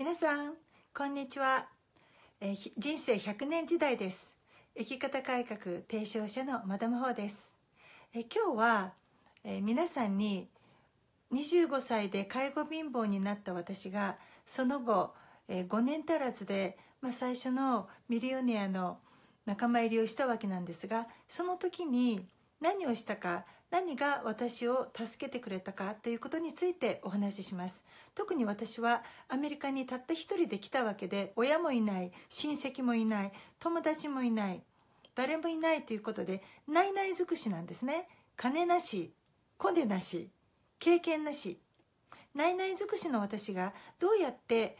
皆さんこんにちは、えー、人生100年時代です生き方改革提唱者のマダム・ホーですえー、今日は、えー、皆さんに25歳で介護貧乏になった私がその後、え5年足らずで、まあ、最初のミリオネアの仲間入りをしたわけなんですがその時に何をしたか何が私を助けてくれたかということについてお話しします特に私はアメリカにたった一人で来たわけで親もいない親戚もいない友達もいない誰もいないということでないない尽くしなんですね金なしコネなし経験なしないない尽くしの私がどうやって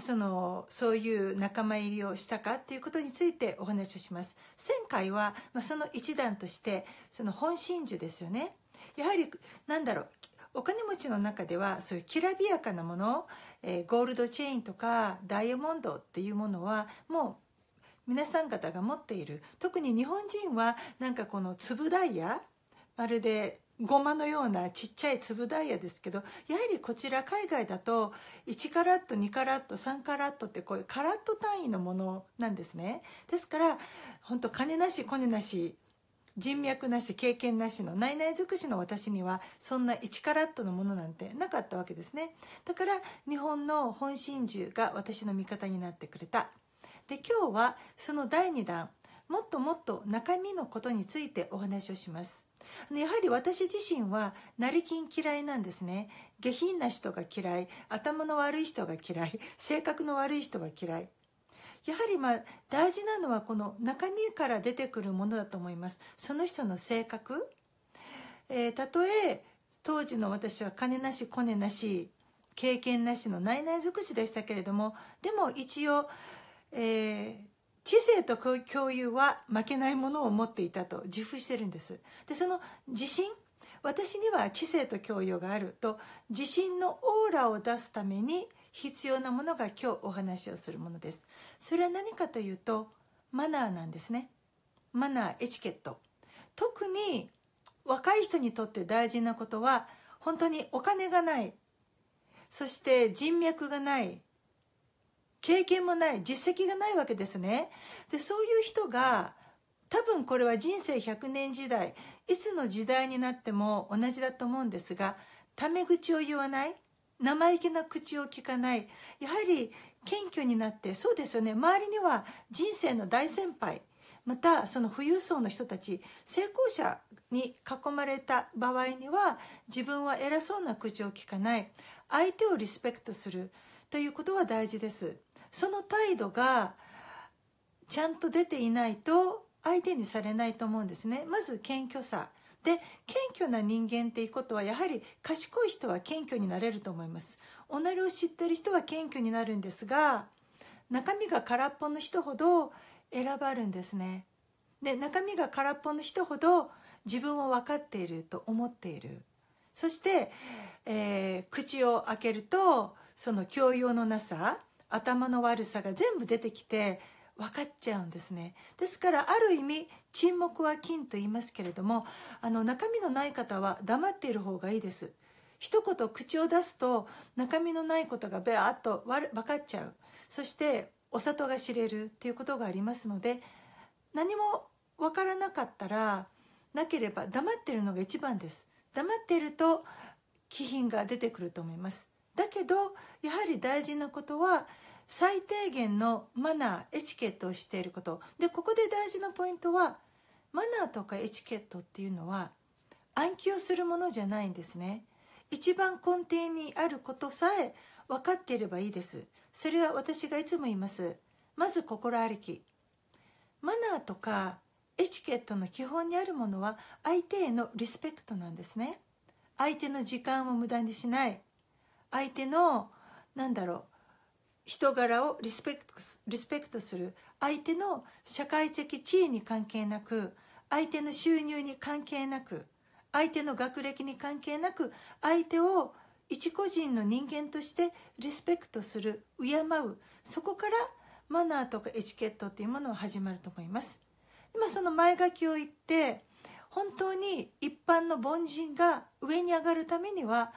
そのそういう仲間入りをしたかということについてお話をします前回は、まあ、その一段としてその本真珠ですよねやはりなんだろうお金持ちの中ではそういうきらびやかなもの、えー、ゴールドチェーンとかダイヤモンドっていうものはもう皆さん方が持っている特に日本人はなんかこの粒ダイヤまるでごまのようなちっちゃい粒ダイヤですけどやはりこちら海外だと1カラット2カラット3カラットってこういうカラット単位のものなんですねですから本当金なしコネなし人脈なし経験なしの内々尽くしの私にはそんな1カラットのものなんてなかったわけですねだから日本の本真珠が私の味方になってくれたで今日はその第2弾もっともっと中身のことについてお話をしますやはり私自身は成金嫌いなんですね下品な人が嫌い頭の悪い人が嫌い性格の悪い人が嫌いやはりまあ大事なのはこの中身から出てくるものだと思いますその人の性格、えー、たとえ当時の私は金なしコネなし経験なしの内々尽くしでしたけれどもでも一応、えー知性と共有は負けないものを持っていたと自負してるんですでその自信私には知性と教養があると自信のオーラを出すために必要なものが今日お話をするものですそれは何かというとマナーなんですねマナーエチケット特に若い人にとって大事なことは本当にお金がないそして人脈がない経験もない実績がないわけですねでそういう人が多分これは人生100年時代いつの時代になっても同じだと思うんですがタメ口を言わない生意気な口を聞かないやはり謙虚になってそうですよね周りには人生の大先輩またその富裕層の人たち成功者に囲まれた場合には自分は偉そうな口を聞かない相手をリスペクトするということは大事ですその態度がちゃんと出ていないと相手にされないと思うんですねまず謙虚さで謙虚な人間っていうことはやはり賢い人は謙虚になれると思います己を知ってる人は謙虚になるんですが中身が空っぽの人ほど選ばるんですねで中身が空っぽの人ほど自分を分かっていると思っているそして、えー、口を開けるとその教養のなさ頭の悪さが全部出てきて分かっちゃうんですねですからある意味沈黙は金と言いますけれどもあの中身のない方は黙っている方がいいです一言口を出すと中身のないことがベアっと分かっちゃうそしてお里が知れるっていうことがありますので何も分からなかったらなければ黙っているのが一番です黙っていると気品が出てくると思いますだけどやはり大事なことは最低限のマナーエチケットをしていることでここで大事なポイントはマナーとかエチケットっていうのは暗記をするものじゃないんですね一番根底にあることさえ分かっていればいいですそれは私がいつも言いますまず心ありきマナーとかエチケットの基本にあるものは相手へのリスペクトなんですね相手の時間を無駄にしない相手のなんだろう人柄をリスペクトリスペクトする相手の社会的地位に関係なく相手の収入に関係なく相手の学歴に関係なく相手を一個人の人間としてリスペクトする敬うそこからマナーとかエチケットっていうものは始まると思います今その前書きを言って本当に一般の凡人が上に上がるためには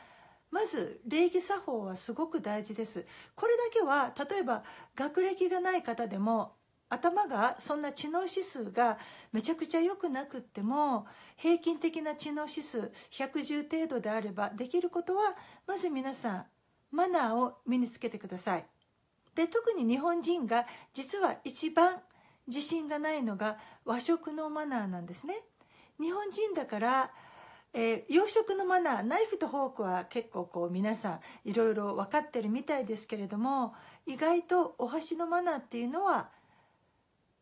まず礼儀作法はすごく大事ですこれだけは例えば学歴がない方でも頭がそんな知能指数がめちゃくちゃ良くなくっても平均的な知能指数110程度であればできることはまず皆さんマナーを身につけてくださいで特に日本人が実は一番自信がないのが和食のマナーなんですね日本人だからえー、洋食のマナーナイフとフォークは結構こう皆さんいろいろ分かってるみたいですけれども意外とお箸のマナーっていうのは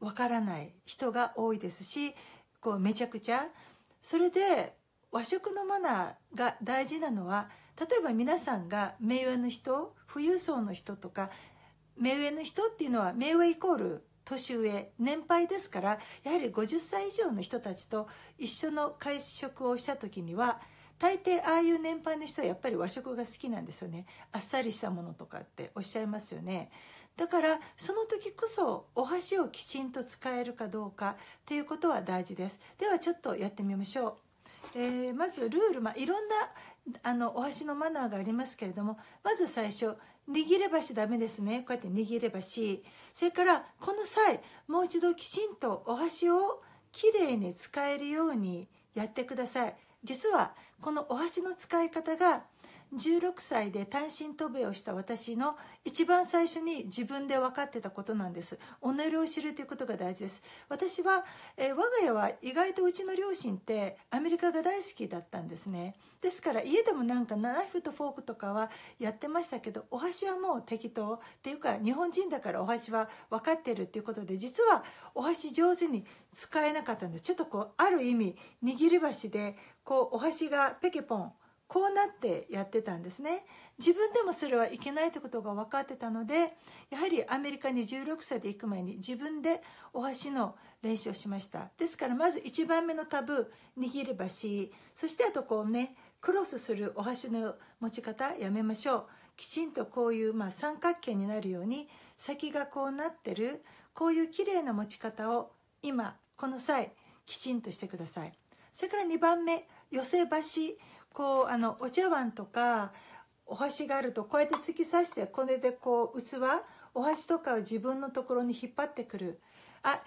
分からない人が多いですしこうめちゃくちゃそれで和食のマナーが大事なのは例えば皆さんが目上の人富裕層の人とか目上の人っていうのは目上イコール年上年配ですからやはり50歳以上の人たちと一緒の会食をした時には大抵ああいう年配の人はやっぱり和食が好きなんですよねあっさりしたものとかっておっしゃいますよねだからその時こそお箸をきちんと使えるかどうかっていうことは大事ですではちょっとやってみましょう、えー、まずルール、まあ、いろんなあのお箸のマナーがありますけれどもまず最初握ればしダメですねこうやって握ればしそれからこの際もう一度きちんとお箸をきれいに使えるようにやってください実はこのお箸の使い方が16歳で単身渡米をした私の一番最初に自分で分かってたことなんです己を知るということが大事です私は、え我が家は意外とうちの両親ってアメリカが大好きだったんですねですから家でもなんかナイフとフォークとかはやってましたけどお箸はもう適当っていうか日本人だからお箸は分かってるっていうことで実はお箸上手に使えなかったんですちょっとこうある意味握り箸でこうお箸がペケポンこうなってやってたんですね自分でもそれはいけないってことが分かってたのでやはりアメリカに16歳で行く前に自分でお箸の練習をしましたですからまず1番目のタブー握り箸そしてあとこうねクロスするお箸の持ち方やめましょうきちんとこういう、まあ、三角形になるように先がこうなってるこういうきれいな持ち方を今この際きちんとしてくださいそれから2番目寄せ箸こうあのお茶碗とかお箸があるとこうやって突き刺してこれでこう器お箸とかを自分のところに引っ張ってくるあ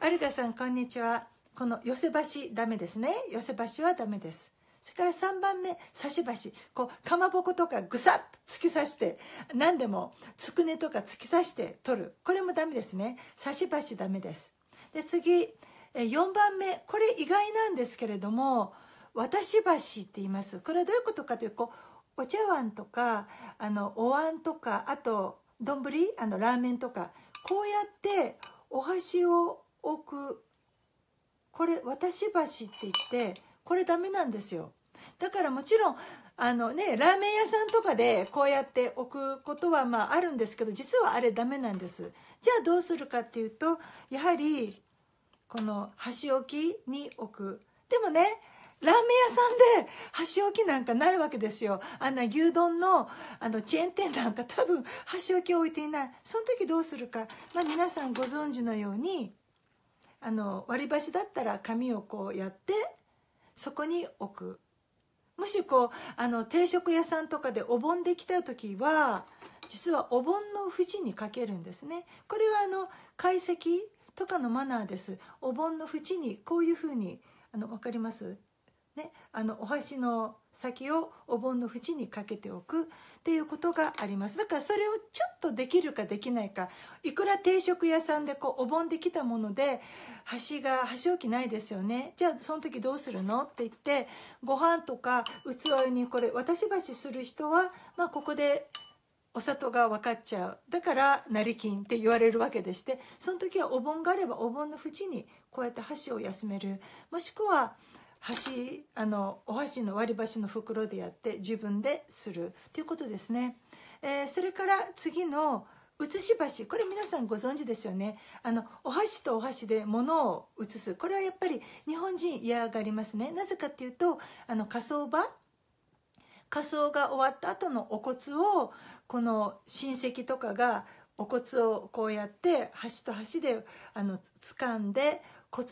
アルガさんこんにちはこの寄せ箸ダメですね寄せ箸はダメですそれから3番目差し箸こうかまぼことかぐさっと突き刺して何でもつくねとか突き刺して取るこれもダメですね差し箸ダメですで次4番目これ意外なんですけれども渡し橋って言いますこれはどういうことかというとお茶碗とかあのお椀とかあと丼あのラーメンとかこうやってお箸を置くこれ渡し橋って言ってこれダメなんですよだからもちろんあのねラーメン屋さんとかでこうやって置くことはまああるんですけど実はあれダメなんですじゃあどうするかっていうとやはりこの箸置きに置くでもねラーメン屋さんで箸置きなんかないわけですよ。あんな牛丼のあのチェーン店なんか多分箸置き置いていない。その時どうするか。まあ皆さんご存知のように、あの割り箸だったら紙をこうやって、そこに置く。もしこう、あの定食屋さんとかでお盆できた時は、実はお盆の縁にかけるんですね。これはあの解析とかのマナーです。お盆の縁にこういうふうに、あの分かりますね、あのお箸の先をお盆の縁にかけておくっていうことがありますだからそれをちょっとできるかできないかいくら定食屋さんでこうお盆できたもので箸が箸置きないですよねじゃあその時どうするのって言ってご飯とか器にこれ渡し箸する人は、まあ、ここでお里が分かっちゃうだから成金って言われるわけでしてその時はお盆があればお盆の縁にこうやって箸を休めるもしくは箸あのお箸の割り箸の袋でやって自分でするということですね、えー、それから次の写し箸これ皆さんご存知ですよねあのお箸とお箸で物を写すこれはやっぱり日本人嫌がりますねなぜかっていうとあの火葬場火葬が終わった後のお骨をこの親戚とかがお骨をこうやって端と端であの掴んで骨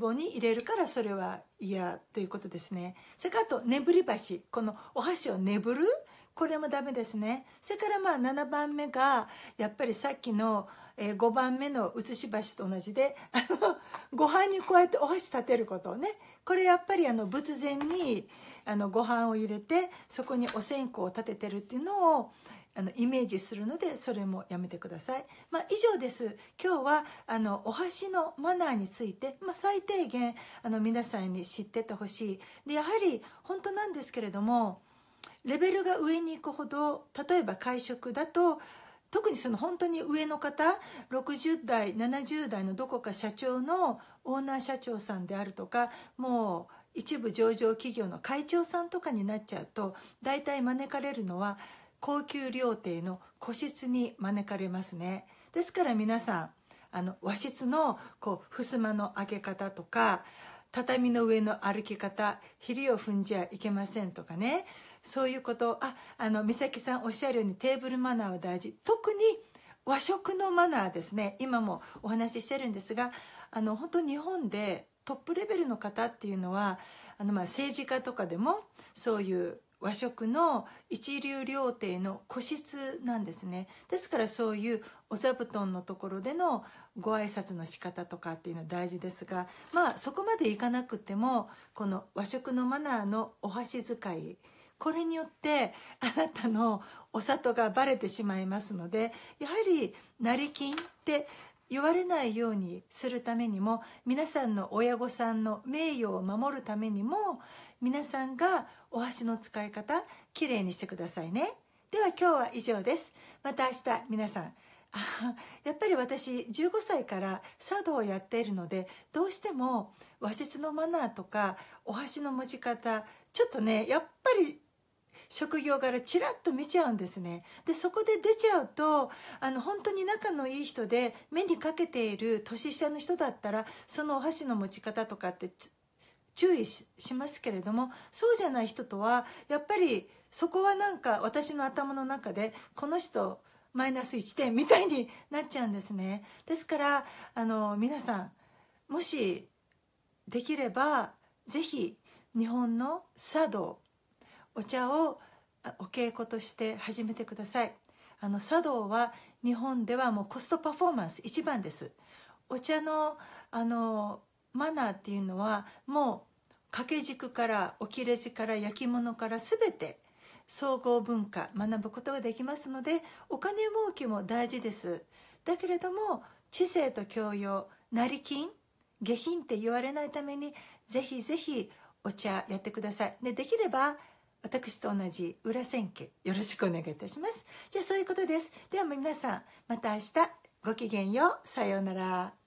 壺に入れるからそれは嫌ということですねそれからあとねぶり箸このお箸をねぶるこれもダメですねそれからまあ7番目がやっぱりさっきのえ5番目の写し箸と同じであのご飯にこうやってお箸立てることねこれやっぱりあの仏前にあのご飯を入れてそこにお線香を立ててるっていうのをあのイメージするのでそれもやめてください。まあ、以上です。今日はあのお箸のマナーについて、まあ、最低限あの皆さんに知っててほしい。でやはり本当なんですけれどもレベルが上に行くほど例えば会食だと特にその本当に上の方60代70代のどこか社長のオーナー社長さんであるとかもう一部上場企業の会長さんとかになっちゃうと大体招かれるのは高級料亭の個室に招かれますねですから皆さんあの和室のこう襖の開け方とか畳の上の歩き方ひりを踏んじゃいけませんとかねそういうことああの美咲さんおっしゃるようにテーブルマナーは大事特に和食のマナーですね今もお話ししてるんですがあの本当日本でトップレベルの方っていうのはあのまあ政治家とかでもそういう和食の一流料亭の個室なんですねですからそういうお座布団のところでのご挨拶の仕方とかっていうのは大事ですがまあそこまでいかなくてもこの和食のマナーのお箸使いこれによってなたのお里がばれてしまいますのでやはり成金って言われないようにするためにも皆さんの親御さんの名誉を守るためにも皆さんがお箸の使い方きれいにしてくださいねでは今日は以上ですまた明日皆さんあやっぱり私15歳から茶道をやっているのでどうしても和室のマナーとかお箸の持ち方ちょっとねやっぱり職業柄ちらっと見ちゃうんですねでそこで出ちゃうとあの本当に仲のいい人で目にかけている年下の人だったらそのお箸の持ち方とかって注意しますけれどもそうじゃない人とはやっぱりそこはなんか私の頭の中でこの人マイナス1点みたいになっちゃうんですねですからあの皆さんもしできればぜひ日本の茶道お茶をお稽古として始めてくださいあの茶道は日本ではもうコストパフォーマンス一番ですお茶のあのマナーっていうのはもう掛け軸からお切れ地から焼き物から全て総合文化学ぶことができますのでお金儲けも大事ですだけれども知性と教養成金下品って言われないためにぜひぜひお茶やってくださいでできれば私と同じ裏千家よろしくお願いいたしますじゃあそういうことですでは皆さんまた明日ごきげんようさようなら